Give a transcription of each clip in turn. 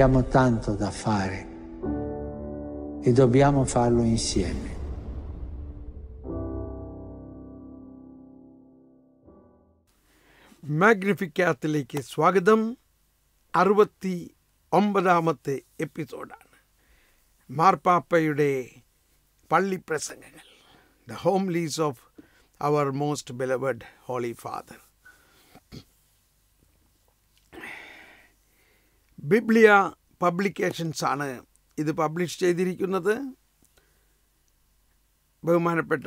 Abbiamo tanto da fare e dobbiamo farlo insieme. മാഗ്നിഫിക്കാത്തിലേക്ക് സ്വാഗതം അറുപത്തി ഒമ്പതാമത്തെ എപ്പിസോഡാണ് മാർപ്പാപ്പയുടെ പള്ളി പ്രസംഗങ്ങൾ the homilies of our most beloved holy father Biblia publications ആണ് ഇത് പബ്ലിഷ് ചെയ്തിരിക്കുന്നത് ബഹുമാനപ്പെട്ട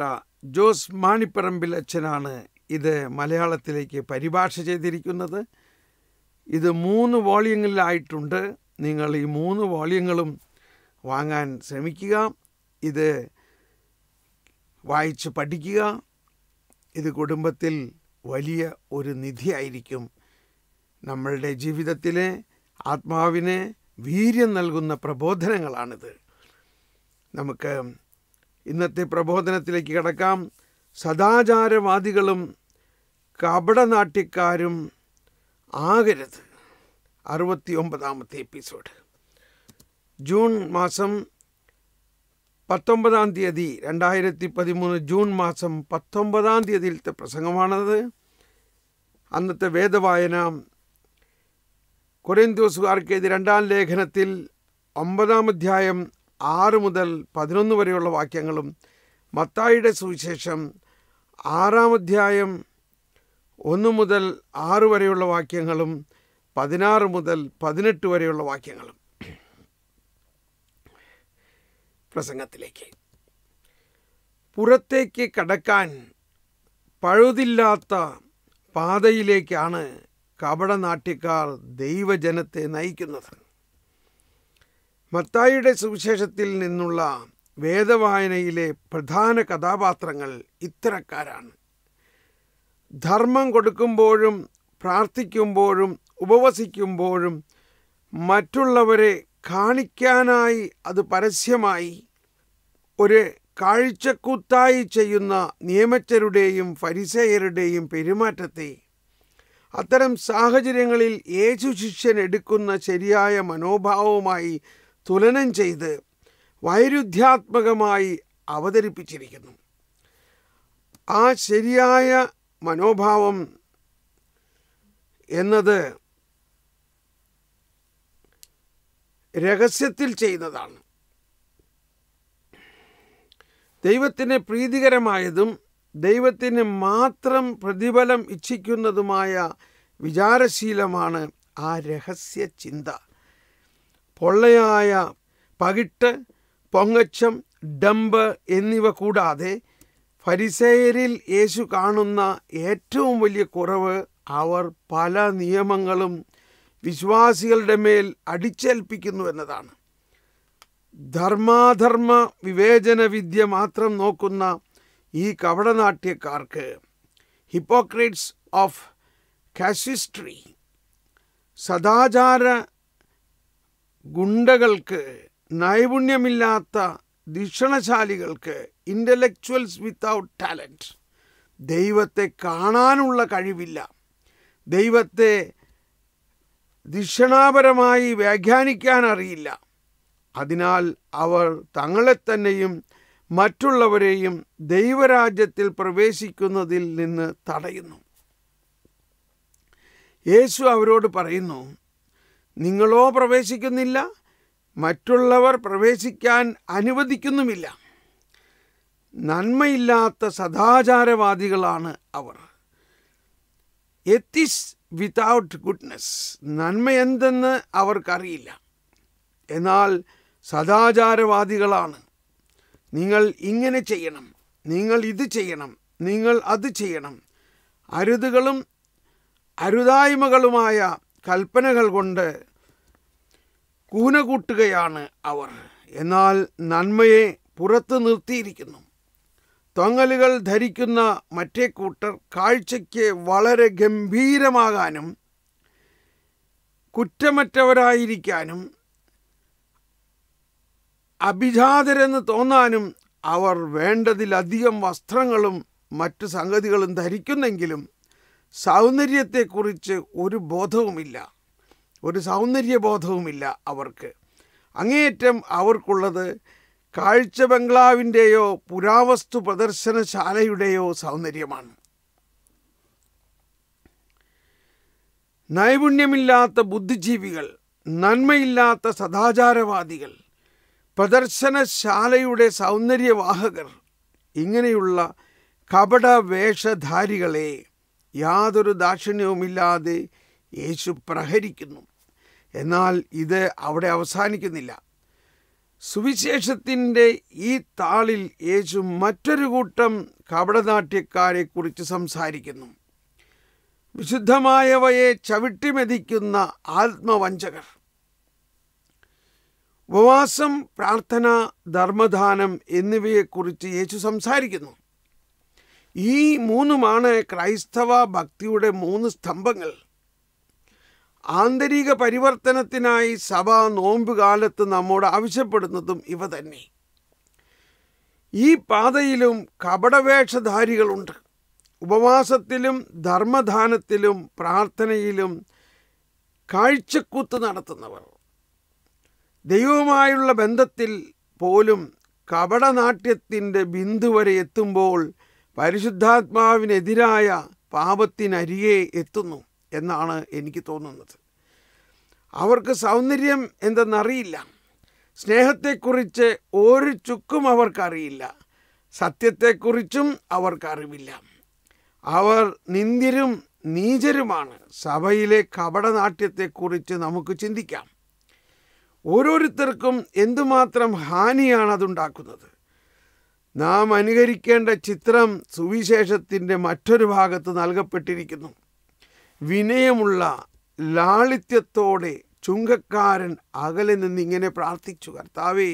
ജോസ് മാണിപ്പറമ്പിൽ അച്ഛനാണ് ഇത് മലയാളത്തിലേക്ക് പരിഭാഷ ചെയ്തിരിക്കുന്നത് ഇത് മൂന്ന് വോളിയങ്ങളിലായിട്ടുണ്ട് നിങ്ങൾ ഈ മൂന്ന് വോളിയങ്ങളും വാങ്ങാൻ ശ്രമിക്കുക ഇത് വായിച്ച് പഠിക്കുക ഇത് കുടുംബത്തിൽ വലിയ ഒരു നിധിയായിരിക്കും നമ്മളുടെ ജീവിതത്തിലെ ആത്മാവിന് വീര്യം നൽകുന്ന പ്രബോധനങ്ങളാണിത് നമുക്ക് ഇന്നത്തെ പ്രബോധനത്തിലേക്ക് കിടക്കാം സദാചാരവാദികളും കപടനാട്യക്കാരും ആകരുത് അറുപത്തി ഒമ്പതാമത്തെ എപ്പിസോഡ് ജൂൺ മാസം പത്തൊമ്പതാം തീയതി രണ്ടായിരത്തി പതിമൂന്ന് ജൂൺ മാസം പത്തൊമ്പതാം തീയതിയിലത്തെ പ്രസംഗമാണത് അന്നത്തെ വേദവായന കൊരേന്തോസുകാർക്കെതിരെ രണ്ടാം ലേഖനത്തിൽ ഒമ്പതാം അധ്യായം ആറ് മുതൽ പതിനൊന്ന് വരെയുള്ള വാക്യങ്ങളും മത്തായിയുടെ സുവിശേഷം ആറാം അധ്യായം ഒന്ന് മുതൽ ആറ് വരെയുള്ള വാക്യങ്ങളും പതിനാറ് മുതൽ പതിനെട്ട് വരെയുള്ള വാക്യങ്ങളും പ്രസംഗത്തിലേക്ക് പുറത്തേക്ക് കടക്കാൻ പഴുതില്ലാത്ത പാതയിലേക്കാണ് കപടനാട്യക്കാർ ദൈവജനത്തെ നയിക്കുന്നത് മത്തായിയുടെ സുവിശേഷത്തിൽ നിന്നുള്ള വേദവായനയിലെ പ്രധാന കഥാപാത്രങ്ങൾ ഇത്തരക്കാരാണ് ധർമ്മം കൊടുക്കുമ്പോഴും പ്രാർത്ഥിക്കുമ്പോഴും ഉപവസിക്കുമ്പോഴും മറ്റുള്ളവരെ കാണിക്കാനായി അത് പരസ്യമായി ഒരു കാഴ്ചക്കൂത്തായി ചെയ്യുന്ന നിയമച്ചരുടെയും ഫരിസേയരുടെയും പെരുമാറ്റത്തെ അത്തരം സാഹചര്യങ്ങളിൽ യേശു ശിഷ്യൻ എടുക്കുന്ന ശരിയായ മനോഭാവവുമായി തുലനം ചെയ്ത് വൈരുദ്ധ്യാത്മകമായി അവതരിപ്പിച്ചിരിക്കുന്നു ആ ശരിയായ മനോഭാവം എന്നത് രഹസ്യത്തിൽ ചെയ്യുന്നതാണ് ദൈവത്തിന് പ്രീതികരമായതും ദൈവത്തിന് മാത്രം പ്രതിഫലം ഇച്ഛിക്കുന്നതുമായ വിചാരശീലമാണ് ആ രഹസ്യ ചിന്ത പൊള്ളയായ പകിട്ട് പൊങ്ങച്ചം ഡംബ് എന്നിവ കൂടാതെ ഫരിസേയരിൽ യേശു കാണുന്ന ഏറ്റവും വലിയ കുറവ് അവർ പല നിയമങ്ങളും വിശ്വാസികളുടെ മേൽ അടിച്ചേൽപ്പിക്കുന്നു എന്നതാണ് ധർമാധർമ്മ വിവേചന വിദ്യ മാത്രം നോക്കുന്ന ഈ കവടനാട്യക്കാർക്ക് ഹിപ്പോക്രേറ്റ്സ് ഓഫ് കാസിസ്ട്രി സദാചാര ഗുണ്ടകൾക്ക് നൈപുണ്യമില്ലാത്ത ദീക്ഷണശാലികൾക്ക് ഇൻ്റലക്ച്വൽസ് വിത്തൗട്ട് ടാലൻറ്റ് ദൈവത്തെ കാണാനുള്ള കഴിവില്ല ദൈവത്തെ ദിക്ഷണാപരമായി വ്യാഖ്യാനിക്കാനറിയില്ല അറിയില്ല അതിനാൽ അവർ തങ്ങളെ തന്നെയും മറ്റുള്ളവരെയും ദൈവരാജ്യത്തിൽ പ്രവേശിക്കുന്നതിൽ നിന്ന് തടയുന്നു യേശു അവരോട് പറയുന്നു നിങ്ങളോ പ്രവേശിക്കുന്നില്ല മറ്റുള്ളവർ പ്രവേശിക്കാൻ അനുവദിക്കുന്നുമില്ല നന്മയില്ലാത്ത സദാചാരവാദികളാണ് അവർ എത്തിസ് വിതൗട്ട് ഗുഡ്നെസ് നന്മ എന്തെന്ന് അവർക്കറിയില്ല എന്നാൽ സദാചാരവാദികളാണ് നിങ്ങൾ ഇങ്ങനെ ചെയ്യണം നിങ്ങൾ ഇത് ചെയ്യണം നിങ്ങൾ അത് ചെയ്യണം അരുതുകളും അരുതായ്മകളുമായ കൽപ്പനകൾ കൊണ്ട് കൂന കൂട്ടുകയാണ് അവർ എന്നാൽ നന്മയെ പുറത്തു നിർത്തിയിരിക്കുന്നു തൊങ്ങലുകൾ ധരിക്കുന്ന മറ്റേ കൂട്ടർ കാഴ്ചയ്ക്ക് വളരെ ഗംഭീരമാകാനും കുറ്റമറ്റവരായിരിക്കാനും അഭിജാതരെന്ന് തോന്നാനും അവർ വേണ്ടതിലധികം വസ്ത്രങ്ങളും മറ്റു സംഗതികളും ധരിക്കുന്നെങ്കിലും സൗന്ദര്യത്തെക്കുറിച്ച് ഒരു ബോധവുമില്ല ഒരു സൗന്ദര്യബോധവുമില്ല അവർക്ക് അങ്ങേയറ്റം അവർക്കുള്ളത് കാഴ്ച ബംഗ്ലാവിൻ്റെയോ പുരാവസ്തു പ്രദർശനശാലയുടെയോ സൗന്ദര്യമാണ് നൈപുണ്യമില്ലാത്ത ബുദ്ധിജീവികൾ നന്മയില്ലാത്ത സദാചാരവാദികൾ പ്രദർശനശാലയുടെ സൗന്ദര്യവാഹകർ ഇങ്ങനെയുള്ള കപട വേഷധാരികളെ യാതൊരു ദാക്ഷിണ്യവുമില്ലാതെ യേശു പ്രഹരിക്കുന്നു എന്നാൽ ഇത് അവിടെ അവസാനിക്കുന്നില്ല സുവിശേഷത്തിൻ്റെ ഈ താളിൽ യേശു മറ്റൊരു കൂട്ടം കുറിച്ച് സംസാരിക്കുന്നു വിശുദ്ധമായവയെ ചവിട്ടിമെതിക്കുന്ന ആത്മവഞ്ചകർ ഉപവാസം പ്രാർത്ഥന ധർമ്മദാനം എന്നിവയെക്കുറിച്ച് യേശു സംസാരിക്കുന്നു ഈ മൂന്നുമാണ് ക്രൈസ്തവ ഭക്തിയുടെ മൂന്ന് സ്തംഭങ്ങൾ ആന്തരിക പരിവർത്തനത്തിനായി സഭ നോമ്പുകാലത്ത് നമ്മോട് ആവശ്യപ്പെടുന്നതും ഇവ തന്നെ ഈ പാതയിലും കപടവേഷധാരികളുണ്ട് ഉപവാസത്തിലും ധർമ്മദാനത്തിലും പ്രാർത്ഥനയിലും കാഴ്ചക്കൂത്ത് നടത്തുന്നവർ ദൈവവുമായുള്ള ബന്ധത്തിൽ പോലും കപടനാട്യത്തിൻ്റെ ബിന്ദു വരെ എത്തുമ്പോൾ പരിശുദ്ധാത്മാവിനെതിരായ പാപത്തിനരികെ എത്തുന്നു എന്നാണ് എനിക്ക് തോന്നുന്നത് അവർക്ക് സൗന്ദര്യം എന്തെന്നറിയില്ല സ്നേഹത്തെക്കുറിച്ച് ഒരു ചുക്കും അവർക്കറിയില്ല സത്യത്തെക്കുറിച്ചും അവർക്കറിവില്ല അവർ നിന്ദിരും നീചരുമാണ് സഭയിലെ കപടനാട്യത്തെക്കുറിച്ച് നമുക്ക് ചിന്തിക്കാം ഓരോരുത്തർക്കും എന്തുമാത്രം ഹാനിയാണ് അതുണ്ടാക്കുന്നത് നാം അനുകരിക്കേണ്ട ചിത്രം സുവിശേഷത്തിൻ്റെ മറ്റൊരു ഭാഗത്ത് നൽകപ്പെട്ടിരിക്കുന്നു വിനയമുള്ള ലാളിത്യത്തോടെ ചുങ്കക്കാരൻ അകലെ ഇങ്ങനെ പ്രാർത്ഥിച്ചു കർത്താവേ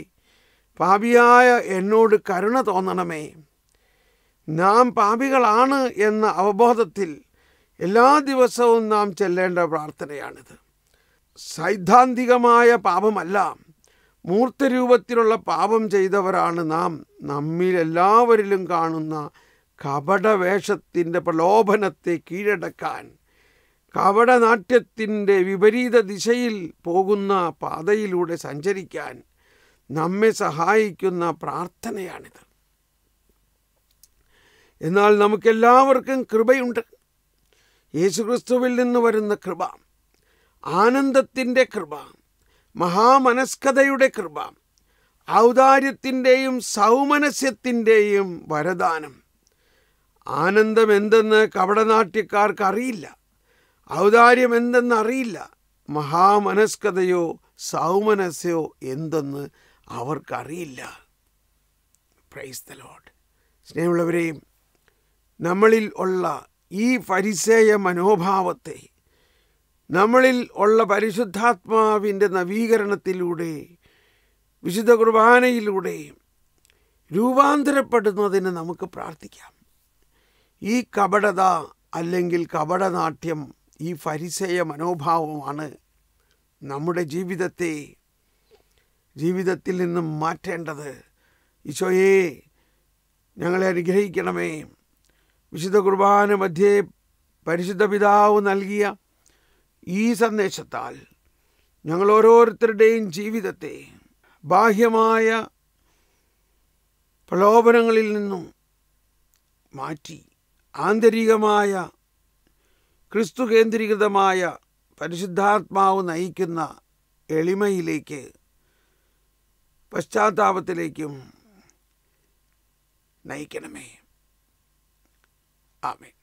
പാപിയായ എന്നോട് കരുണ തോന്നണമേ നാം പാപികളാണ് എന്ന അവബോധത്തിൽ എല്ലാ ദിവസവും നാം ചെല്ലേണ്ട പ്രാർത്ഥനയാണിത് സൈദ്ധാന്തികമായ പാപമല്ല മൂർത്തരൂപത്തിലുള്ള പാപം ചെയ്തവരാണ് നാം നമ്മിലെല്ലാവരിലും കാണുന്ന കപടവേഷത്തിൻ്റെ പ്രലോഭനത്തെ കീഴടക്കാൻ കപടനാട്യത്തിൻ്റെ വിപരീത ദിശയിൽ പോകുന്ന പാതയിലൂടെ സഞ്ചരിക്കാൻ നമ്മെ സഹായിക്കുന്ന പ്രാർത്ഥനയാണിത് എന്നാൽ നമുക്കെല്ലാവർക്കും കൃപയുണ്ട് യേശുക്രിസ്തുവിൽ നിന്ന് വരുന്ന കൃപ ആനന്ദത്തിൻ്റെ കൃപ മഹാമനസ്കതയുടെ കൃപ ഔദാര്യത്തിൻ്റെയും സൗമനസ്യത്തിൻ്റെയും വരദാനം ആനന്ദം എന്തെന്ന് കപടനാട്യക്കാർക്ക് അറിയില്ല ഔദാര്യം എന്തെന്ന് അറിയില്ല മഹാമനസ്കതയോ സൗമനസ്യോ എന്തെന്ന് അവർക്കറിയില്ല പ്രൈസ് സ്നേഹമുള്ളവരെയും നമ്മളിൽ ഉള്ള ഈ പരിസേയ മനോഭാവത്തെ നമ്മളിൽ ഉള്ള പരിശുദ്ധാത്മാവിൻ്റെ നവീകരണത്തിലൂടെ വിശുദ്ധ കുർബാനയിലൂടെ രൂപാന്തരപ്പെടുന്നതിന് നമുക്ക് പ്രാർത്ഥിക്കാം ഈ കപടത അല്ലെങ്കിൽ കപടനാട്യം ഈ ഫരിസേയ മനോഭാവമാണ് നമ്മുടെ ജീവിതത്തെ ജീവിതത്തിൽ നിന്നും മാറ്റേണ്ടത് ഈശോയെ ഞങ്ങളെ അനുഗ്രഹിക്കണമേ വിശുദ്ധ കുർബാന മധ്യേ പരിശുദ്ധ പിതാവ് നൽകിയ ഈ സന്ദേശത്താൽ ഞങ്ങൾ ഓരോരുത്തരുടെയും ജീവിതത്തെ ബാഹ്യമായ പ്രലോഭനങ്ങളിൽ നിന്നും മാറ്റി ആന്തരികമായ ക്രിസ്തു കേന്ദ്രീകൃതമായ പരിശുദ്ധാത്മാവ് നയിക്കുന്ന എളിമയിലേക്ക് പശ്ചാത്താപത്തിലേക്കും നയിക്കണമേ ആമേ